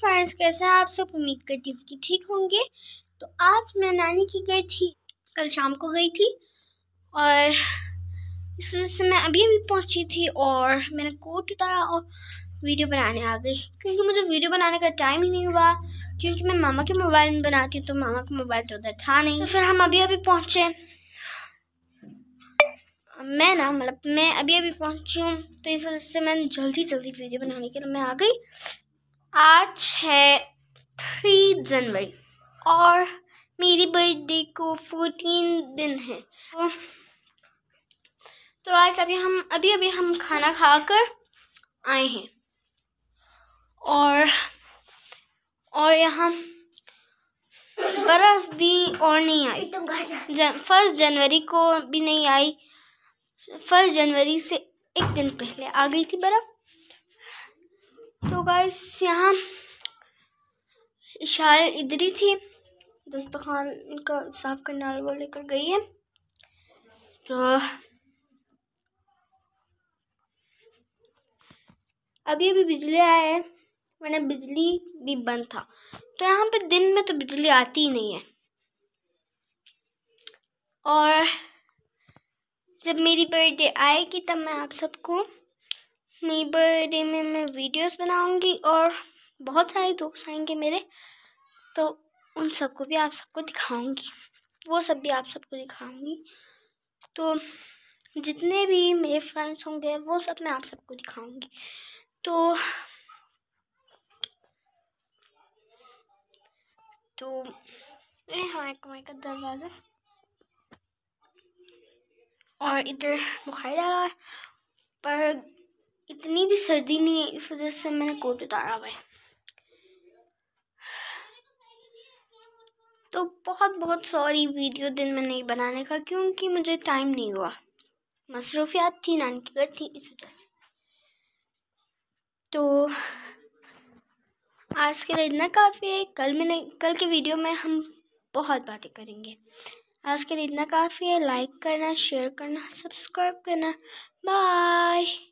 friends कैसे हैं आप सब उम्मीद करती हूँ कि ठीक होंगे तो आज मैं नानी की गई थी कल शाम को गई थी और इस वजह से मैं अभी अभी पहुँची थी और मैंने कोट उतारा और वीडियो बनाने आ गई क्योंकि मुझे वीडियो बनाने का टाइम ही नहीं हुआ क्योंकि मैं मामा के मोबाइल में बनाती हूँ तो मामा का मोबाइल तो उधर था नहीं तो फिर हम अभी अभी पहुँचे मैं ना मतलब मैं अभी अभी पहुँची हूँ तो इस वजह से मैं जल्दी जल्दी वीडियो बनाने के लिए मैं आ गई आज है थ्री जनवरी और मेरी बर्थडे को फोर्टीन दिन है तो, तो आज अभी हम अभी अभी हम खाना खाकर आए हैं और और यहाँ बर्फ़ भी और नहीं आई जन, फर्स्ट जनवरी को भी नहीं आई फर्स्ट जनवरी से एक दिन पहले आ गई थी बर्फ़ तो गाइस यहाँ शायद इधर ही थी दस्तखान का साफ करने वाले वो लेकर गई है तो अभी अभी बिजली आया है मैंने बिजली भी बंद था तो यहाँ पे दिन में तो बिजली आती ही नहीं है और जब मेरी बर्थडे आएगी तब मैं आप सबको अपनी बर्थडे में मैं वीडियोस बनाऊंगी और बहुत सारे दोस्त आएंगे मेरे तो उन सबको भी आप सबको दिखाऊंगी वो सब भी आप सबको दिखाऊंगी तो जितने भी मेरे फ्रेंड्स होंगे वो सब मैं आप सबको दिखाऊंगी तो तो ये हमारे कमरे का दरवाज़ा और इधर बुखार डाला पर इतनी भी सर्दी नहीं है इस वजह से मैंने कोट उतारा हुआ है तो बहुत बहुत सॉरी वीडियो दिन में नहीं बनाने का क्योंकि मुझे टाइम नहीं हुआ मसरूफियात थी नान की घर थी इस वजह से तो आज के लिए इतना काफ़ी है कल में कल के वीडियो में हम बहुत बातें करेंगे आज के लिए इतना काफ़ी है लाइक करना शेयर करना सब्सक्राइब करना बाय